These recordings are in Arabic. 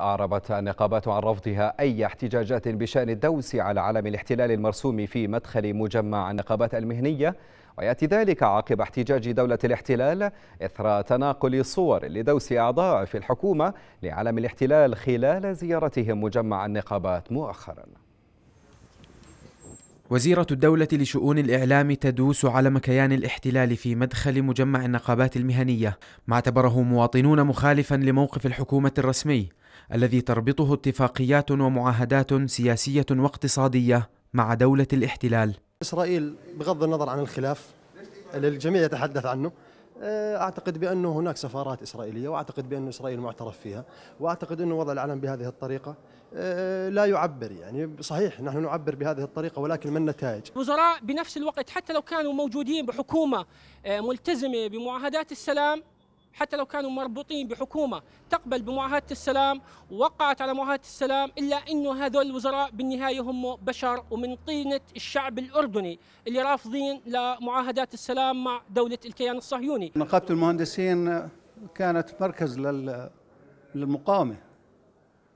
أعربت النقابات عن رفضها أي احتجاجات بشأن الدوس على علم الاحتلال المرسوم في مدخل مجمع النقابات المهنية ويأتي ذلك عقب احتجاج دولة الاحتلال إثر تناقل صور لدوس أعضاء في الحكومة لعلم الاحتلال خلال زيارتهم مجمع النقابات مؤخراً وزيرة الدولة لشؤون الإعلام تدوس علم كيان الاحتلال في مدخل مجمع النقابات المهنية ما اعتبره مواطنون مخالفا لموقف الحكومة الرسمي الذي تربطه اتفاقيات ومعاهدات سياسية واقتصادية مع دولة الاحتلال إسرائيل بغض النظر عن الخلاف اللي الجميع يتحدث عنه آه، اعتقد بانه هناك سفارات اسرائيليه واعتقد بان اسرائيل معترف فيها واعتقد انه وضع العلم بهذه الطريقه آه، لا يعبر يعني صحيح نحن نعبر بهذه الطريقه ولكن ما النتائج؟ الوزراء بنفس الوقت حتى لو كانوا موجودين بحكومه آه، ملتزمه بمعاهدات السلام حتى لو كانوا مربوطين بحكومة تقبل بمعاهدة السلام وقعت على معاهدة السلام إلا أنه هذول الوزراء بالنهاية هم بشر ومن طينة الشعب الأردني اللي رافضين لمعاهدات السلام مع دولة الكيان الصهيوني نقابة المهندسين كانت مركز للمقاومة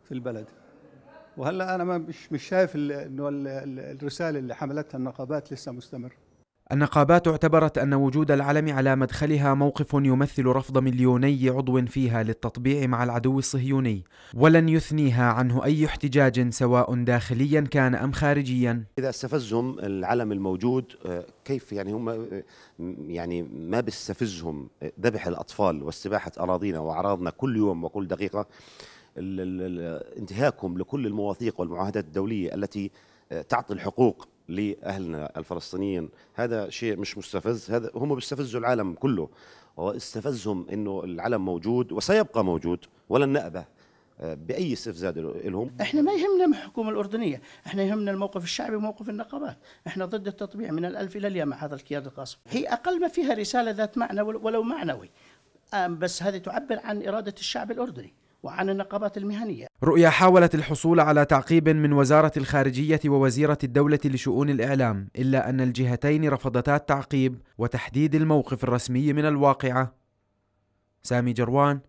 في البلد وهلا انا مش مش شايف انه الرساله اللي حملتها النقابات لسه مستمر النقابات اعتبرت أن وجود العلم على مدخلها موقف يمثل رفض مليوني عضو فيها للتطبيع مع العدو الصهيوني ولن يثنيها عنه أي احتجاج سواء داخليا كان أم خارجيا إذا استفزهم العلم الموجود آه، كيف يعني هم آه، يعني ما بيستفزهم ذبح الأطفال واستباحة أراضينا وأعراضنا كل يوم وكل دقيقة انتهاكهم لكل المواثيق والمعاهدات الدولية التي آه، تعطي الحقوق لاهلنا الفلسطينيين هذا شيء مش مستفز هذا هم بيستفزوا العالم كله واستفزهم انه العلم موجود وسيبقى موجود ولن نأبه باي استفزاز لهم احنا ما يهمنا الحكومه الاردنيه احنا يهمنا الموقف الشعبي وموقف النقابات احنا ضد التطبيع من الالف الى الياء مع هذا الكياد القاسم هي اقل ما فيها رساله ذات معنى ولو معنوي آه، بس هذه تعبر عن اراده الشعب الاردني وعن النقابات المهنية رؤيا حاولت الحصول على تعقيب من وزارة الخارجية ووزيرة الدولة لشؤون الإعلام إلا أن الجهتين رفضتا التعقيب وتحديد الموقف الرسمي من الواقعة سامي جروان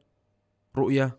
رؤيا